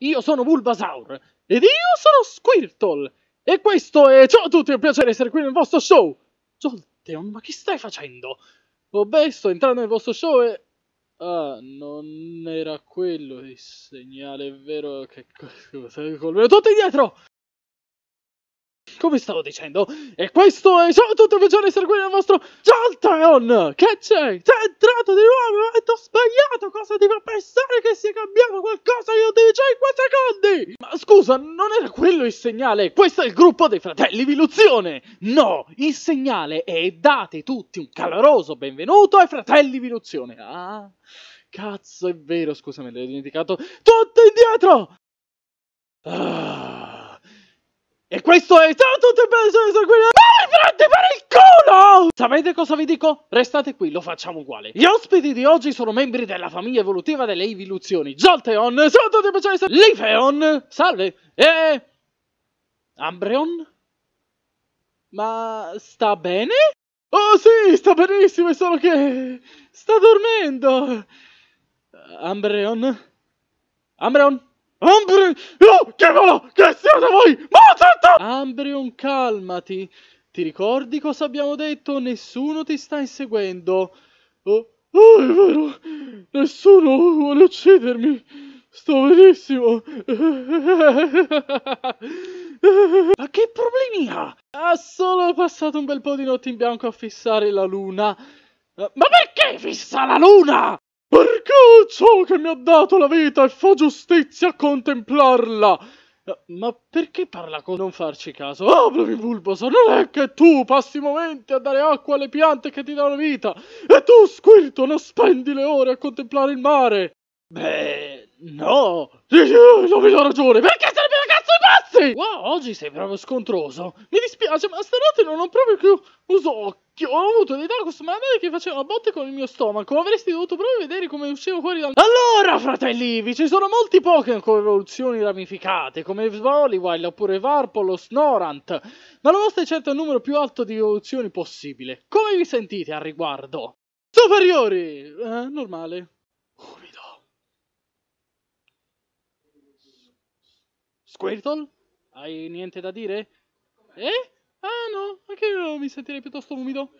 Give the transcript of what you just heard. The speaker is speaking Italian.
io sono Bulbasaur ed io sono Squirtle e questo è ciao a tutti, è un piacere essere qui nel vostro show. Jolteon, ma che stai facendo? Vabbè, oh, sto entrando nel vostro show e... Ah, non era quello il segnale, è vero che... Tutti indietro! come stavo dicendo, e questo è ciao a tutti, piacere essere qui nel vostro Jolteon! Che c'è? Sei entrato di nuovo, e ho sbagliato, cosa ti fa pensare che sia cambiato qualcosa io ti dicevo 5 secondi? Ma scusa, non era quello il segnale, questo è il gruppo dei fratelli Viluzione! No, il segnale è date tutti un caloroso benvenuto ai fratelli Viluzione! Ah... Cazzo, è vero, scusami, l'ho dimenticato. Tutto indietro! Ah. E questo è... Ciao a tutti e sono qui... per il culo! Sapete cosa vi dico? Restate qui, lo facciamo uguale. Gli ospiti di oggi sono membri della famiglia evolutiva delle evoluzioni. Jolteon, ciao a tutti e benvenuti... Lifeon, salve, e... Ambreon? Ma... sta bene? Oh sì, sta benissimo, è solo che... sta dormendo! Ambreon? Ambreon? Ambrion! No, chiamalo! Che sia da voi! Mozart! Certo! Ambrion, calmati! Ti ricordi cosa abbiamo detto? Nessuno ti sta inseguendo! Oh, oh è vero! Nessuno vuole uccidermi! Sto benissimo! Ma che problemi ha? Ha solo passato un bel po' di notte in bianco a fissare la luna! Ma perché fissa la luna? Perché ciò che mi ha dato la vita e fa giustizia a contemplarla? Eh, ma perché parla con non farci caso? Aprimi, Bulbasaur, non è che tu passi momenti a dare acqua alle piante che ti danno vita e tu, Squirto, non spendi le ore a contemplare il mare! Beh, no! Non mi do ragione! Perché sarebbe una cazzo di pazzi? Wow, oggi sei proprio scontroso. Mi dispiace, ma stanotte non ho proprio più uso ho avuto dei Darkus Mandai che facevano botte con il mio stomaco. Avresti dovuto proprio vedere come uscivo fuori dal... Allora, fratelli, vi ci sono molti Pokémon con evoluzioni ramificate, come Volleywile oppure Varpolo, Snorant, ma la vostra è certo il numero più alto di evoluzioni possibile. Come vi sentite al riguardo? Superiori! Eh, normale. Umido. Squirtle? Hai niente da dire? Eh? Ah no, anche io mi sentirei piuttosto umido.